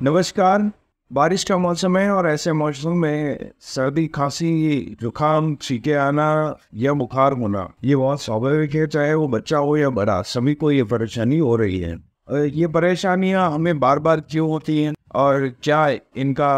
नमस्कार बारिश का मौसम है और ऐसे मौसम में सर्दी खांसी जुकाम छीके आना या बुखार होना ये बहुत स्वाभाविक है चाहे वो बच्चा हो या बड़ा सभी को ये परेशानी हो रही है ये परेशानियां हमें बार बार क्यों होती हैं और क्या इनका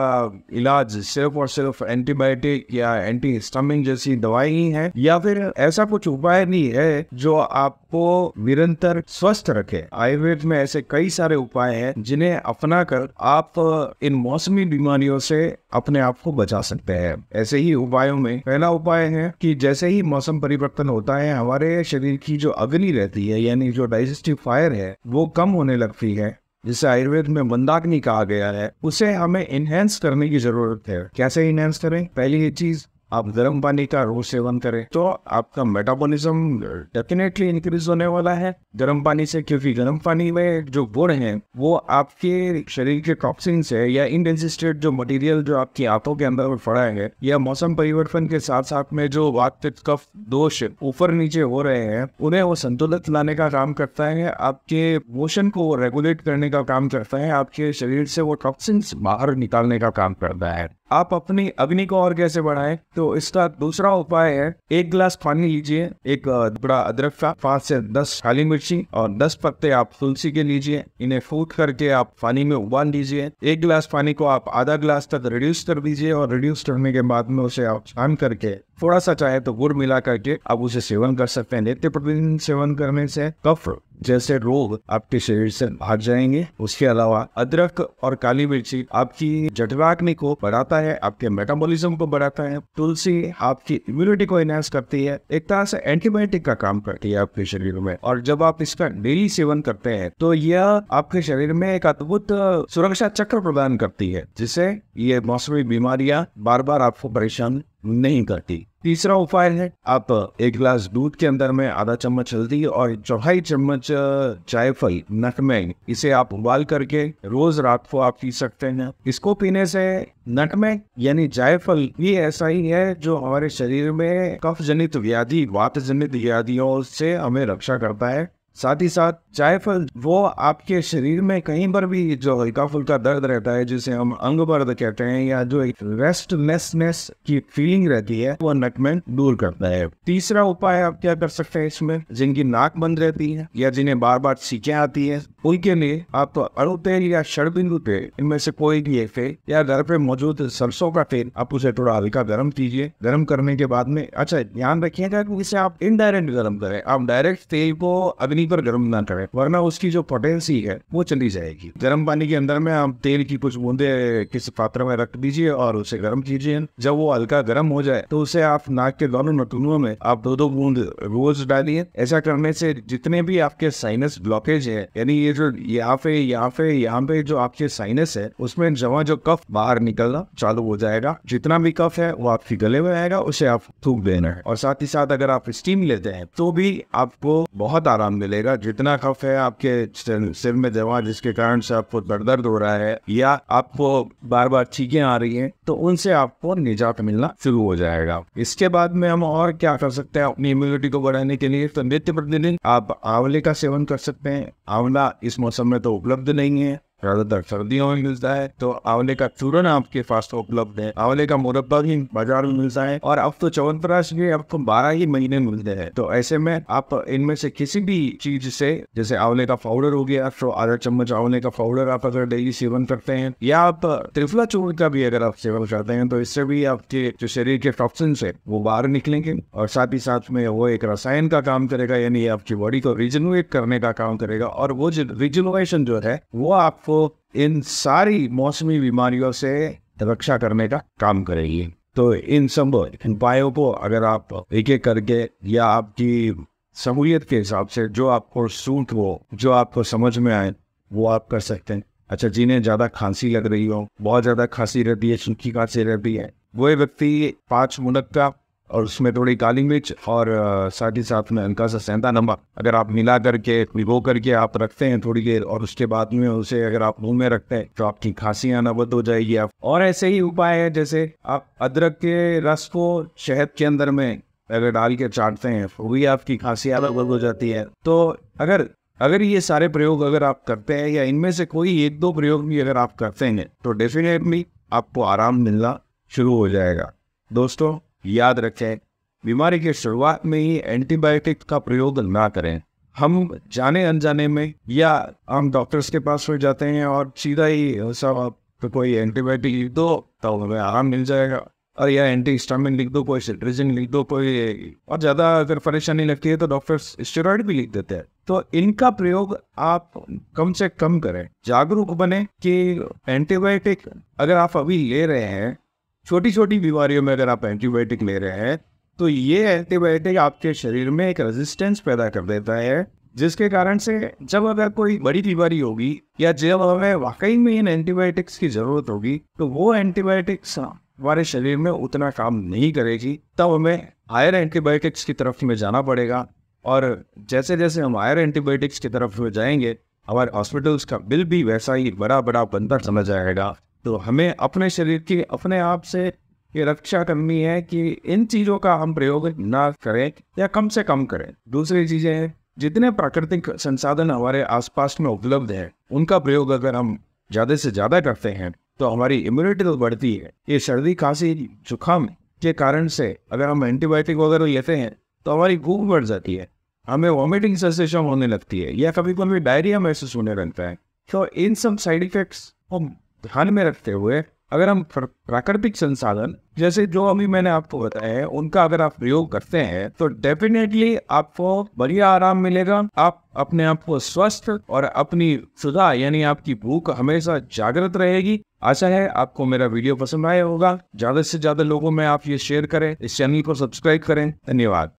इलाज सिर्फ और सिर्फ एंटीबायोटिक या एंटी हिस्टामिन जैसी दवाई ही है या फिर ऐसा कुछ उपाय भी है जो आपको निरंतर स्वस्थ रखे आयुर्वेद में ऐसे कई सारे उपाय हैं जिन्हें अपना कर आप इन मौसमी बीमारियों से अपने आप को बचा सकते हैं ऐसे ही उपायों में पहला उपाय है कि जैसे ही मौसम परिवर्तन होता है हमारे शरीर की जो अग्नि रहती है यानी जो डाइजेस्टिव फायर है वो कम होने लगती है जिसे आयुर्वेद में मंदाग्नि कहा गया है उसे हमें इनहेंस करने की जरूरत है कैसे इनहेंस करें पहली ये चीज आप गर्म पानी का रोज सेवन करें तो आपका मेटाबॉलिज्म डेफिनेटली इंक्रीज होने वाला है गर्म पानी से क्योंकि गर्म पानी में जो गुड़ है वो आपके शरीर के टॉक्सिन्स है या इनडाइजेस्टेड जो मटेरियल जो आपकी आंतों के अंदर फड़ा है या मौसम परिवर्तन के साथ साथ में जो वाक्य कफ दोष ऊपर नीचे हो रहे हैं उन्हें वो संतुलित लाने का काम करता है आपके मोशन को रेगुलेट करने का काम करता है आपके शरीर से वो टॉक्सिन्स बाहर निकालने का काम करता है आप अपनी अग्नि को और कैसे बढ़ाएं तो इसका दूसरा उपाय है एक गिलास पानी लीजिए एक बड़ा अदरक का पांच से दस काली मिर्ची और दस पत्ते आप तुलसी के लीजिए इन्हें फूट करके आप पानी में उबाल लीजिए एक गिलास पानी को आप आधा गिलास तक रिड्यूस कर दीजिए और रिड्यूस करने के बाद में उसे आप छान करके थोड़ा सा चाहे तो गुड़ मिला करके आप उसे सेवन कर सकते हैं नित्य प्रतिदिन सेवन करने से कफ जैसे रोग आपके शरीर से भाग जाएंगे उसके अलावा अदरक और काली मिर्ची आपकी जटवाग्नि को बढ़ाता है आपके मेटाबॉलिज्म को बढ़ाता है तुलसी आपकी इम्यूनिटी को एनहेंस करती है एक तरह से एंटीबायोटिक का काम करती है आपके शरीर में और जब आप इसका डेली सेवन करते हैं तो यह आपके शरीर में एक अद्भुत सुरक्षा चक्र प्रदान करती है जिससे ये मौसमी बीमारियां बार बार आपको परेशान नहीं करती तीसरा उपाय है आप एक गिलास दूध के अंदर में आधा चम्मच हल्दी और चौथाई चम्मच जायफल नटमैग इसे आप उबाल करके रोज रात को आप पी सकते हैं इसको पीने से नटमैग यानी जायफल ये ऐसा ही है जो हमारे शरीर में कफ जनित व्याधि वात जनित व्याधियों से हमें रक्षा करता है साथ ही साथ जायफल वो आपके शरीर में कहीं पर भी जो हल्का फुल्का दर्द रहता है जिसे हम अंग दर्द कहते हैं या जो एक रेस्टलेसनेस की फीलिंग रहती है वो में दूर करता है तीसरा उपाय आप क्या कर सकते हैं इसमें जिनकी नाक बंद रहती है या जिन्हें बार बार सीखे आती है उनके लिए आप तो अड़ु तेल या शरबिंदु तेल इनमें से कोई भी एक या घर पे मौजूद सरसों का तेल आप उसे थोड़ा हल्का गर्म कीजिए गर्म करने के बाद में अच्छा ध्यान रखिएगा कि इसे आप इनडायरेक्ट गर्म करें आप डायरेक्ट तेल को अग्नि पर गर्म ना करें वरना उसकी जो पोटेंसी है वो चली जाएगी गर्म पानी के अंदर में आप तेल की कुछ बूंदे किस पात्र में रख दीजिए और उसे गर्म कीजिए जब वो हल्का गर्म हो जाए तो उसे आप नाक के दोनों नटुनों में आप दो दो बूंद रोज डालिए ऐसा करने से जितने भी आपके साइनस ब्लॉकेज है यानी ये जो यहाँ पे यहाँ पे यहाँ पे जो आपके साइनस है उसमें जमा जो कफ बाहर निकलना चालू हो जाएगा जितना भी कफ है वो आपके गले में आएगा उसे आप थूक देना है और साथ ही साथ अगर आप स्टीम लेते हैं तो भी आपको बहुत आराम मिलेगा मिलेगा जितना कफ है आपके सिर में जमा जिसके कारण से आपको दर दर्द हो रहा है या आपको बार बार चीखें आ रही हैं तो उनसे आपको निजात मिलना शुरू हो जाएगा इसके बाद में हम और क्या कर सकते हैं अपनी इम्यूनिटी को बढ़ाने के लिए तो नित्य प्रतिदिन आप आंवले का सेवन कर सकते हैं आंवला इस मौसम में तो उपलब्ध नहीं है ज्यादातर सर्दियों में मिलता है तो आंवले का चूरन आपके पास उपलब्ध है आंवले का मुरब्बा भी बाजार में मिलता है और अब तो चवनप्राश भी आपको तो बारह ही महीने मिलते हैं तो ऐसे में आप इनमें से किसी भी चीज से जैसे आंवले का पाउडर हो गया तो आधा चम्मच आंवले का पाउडर आप अगर डेली सेवन करते हैं या आप त्रिफला चूर्ण का भी अगर आप सेवन करते हैं तो इससे भी आपके जो शरीर के टॉक्सिन है वो बाहर निकलेंगे और साथ ही साथ में वो एक रसायन का काम करेगा यानी आपकी बॉडी को रिजनरेट करने का काम करेगा और वो जो रिजनरेशन जो है वो आपको आपको इन सारी मौसमी बीमारियों से रक्षा करने का काम करेगी तो इन सब उपायों को अगर आप एक एक करके या आपकी सहूलियत के हिसाब से जो आपको सूट हो जो आपको समझ में आए वो आप कर सकते हैं अच्छा जिन्हें ज़्यादा खांसी लग रही हो बहुत ज़्यादा खांसी रहती है सूखी खांसी रहती है वो व्यक्ति पांच मिनट का और उसमें थोड़ी काली मिर्च और साथ ही साथ में हल्का सा सेंधा नमक अगर आप मिला करके भिगो करके आप रखते हैं थोड़ी देर और उसके बाद में उसे अगर आप मुंह में रखते हैं तो आपकी खांसी आना बंद हो जाएगी आप और ऐसे ही उपाय है जैसे आप अदरक के रस को शहद के अंदर में अगर डाल के चाटते हैं वो भी आपकी खांसी आना बंद हो जाती है तो अगर अगर ये सारे प्रयोग अगर आप करते हैं या इनमें से कोई एक दो प्रयोग भी अगर आप करते हैं तो डेफिनेटली आपको आराम मिलना शुरू हो जाएगा दोस्तों याद रखें बीमारी की शुरुआत में ही एंटीबायोटिक का प्रयोग ना करें हम जाने अनजाने में या हम डॉक्टर्स के पास हो जाते हैं और सीधा ही सब तो कोई एंटीबायोटिक लिख दो तो हमें आराम मिल जाएगा और या एंटी स्टामिन लिख दो कोई सिट्रिजन लिख दो कोई और ज़्यादा अगर परेशानी लगती है तो डॉक्टर्स स्टेरॉइड भी लिख देते हैं तो इनका प्रयोग आप कम से कम करें जागरूक बने कि एंटीबायोटिक अगर आप अभी ले रहे हैं छोटी छोटी बीमारियों में अगर आप एंटीबायोटिक ले रहे हैं तो ये एंटीबायोटिक आपके शरीर में एक रेजिस्टेंस पैदा कर देता है जिसके कारण से जब अगर कोई बड़ी बीमारी होगी या जब हमें वाकई में इन एंटीबायोटिक्स की जरूरत होगी तो वो एंटीबायोटिक्स हमारे शरीर में उतना काम नहीं करेगी तब हमें हायर एंटीबायोटिक्स की तरफ में जाना पड़ेगा और जैसे जैसे हम हायर एंटीबायोटिक्स की तरफ में जाएंगे हमारे हॉस्पिटल्स का बिल भी वैसा ही बड़ा बड़ा बनता समझ जाएगा तो हमें अपने शरीर की अपने आप से ये रक्षा करनी है कि इन चीज़ों का हम प्रयोग ना करें या कम से कम करें दूसरी चीज़ें हैं जितने प्राकृतिक संसाधन हमारे आसपास में उपलब्ध हैं उनका प्रयोग अगर हम ज़्यादा से ज़्यादा करते हैं तो हमारी इम्यूनिटी तो बढ़ती है ये सर्दी खांसी जुकाम के कारण से अगर हम एंटीबायोटिक वगैरह लेते हैं तो हमारी भूख बढ़ जाती है हमें वॉमिटिंग सेंसेशन होने लगती है या कभी कभी डायरिया महसूस होने लगता है तो इन सब साइड इफेक्ट्स हम ध्यान में रखते हुए अगर हम प्राकृतिक संसाधन जैसे जो अभी मैंने आपको बताया है उनका अगर आप प्रयोग करते हैं तो डेफिनेटली आपको बढ़िया आराम मिलेगा आप अपने आप को स्वस्थ और अपनी सुधा यानी आपकी भूख हमेशा जागृत रहेगी आशा है आपको मेरा वीडियो पसंद आया होगा ज्यादा से ज्यादा लोगों में आप ये शेयर करें इस चैनल को सब्सक्राइब करें धन्यवाद